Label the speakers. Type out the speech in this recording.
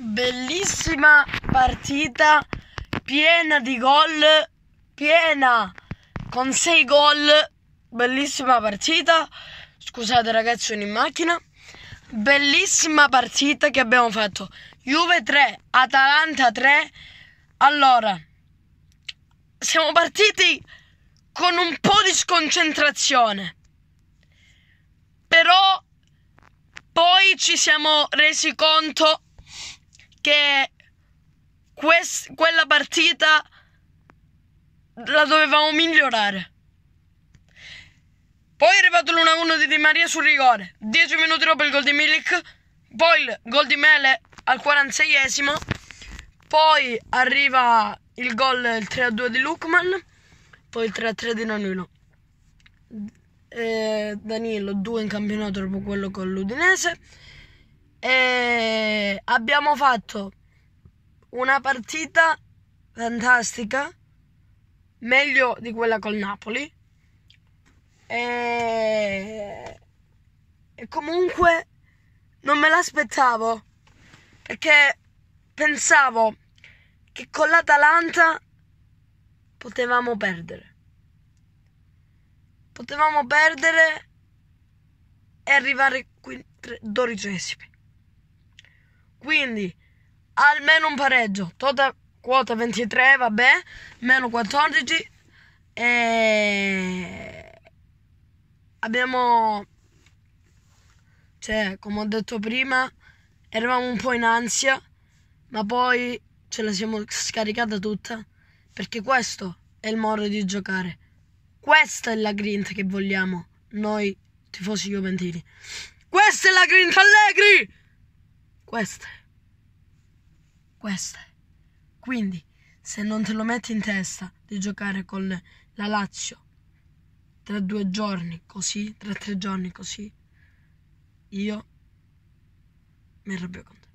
Speaker 1: bellissima partita piena di gol, piena con 6 gol, bellissima partita. Scusate ragazzi, sono in macchina. Bellissima partita che abbiamo fatto. Juve 3, Atalanta 3. Allora, siamo partiti con un po' di sconcentrazione. Però poi ci siamo resi conto che quest- quella partita la dovevamo migliorare. Poi è arrivato l'1-1 di Di Maria sul rigore. 10 minuti dopo il gol di Milik. Poi il gol di Mele al 46esimo. Poi arriva il gol il 3-2 di Lukman. Poi il 3-3 di Danilo. Eh, Danilo 2 in campionato dopo quello con l'Udinese. E abbiamo fatto una partita fantastica, meglio di quella col Napoli. E, e comunque non me l'aspettavo perché pensavo che con l'Atalanta potevamo perdere. Potevamo perdere e arrivare qui dodicesimi. Quindi almeno un pareggio. Tota quota 23, vabbè, meno 14 e abbiamo cioè, come ho detto prima, eravamo un po' in ansia, ma poi ce la siamo scaricata tutta perché questo è il modo di giocare. Questa è la grinta che vogliamo noi tifosi juventini. Questa è la grinta Allegri! Questa è queste. Quindi, se non te lo metti in testa di giocare con la Lazio tra due giorni così, tra tre giorni così, io mi arrabbio con te.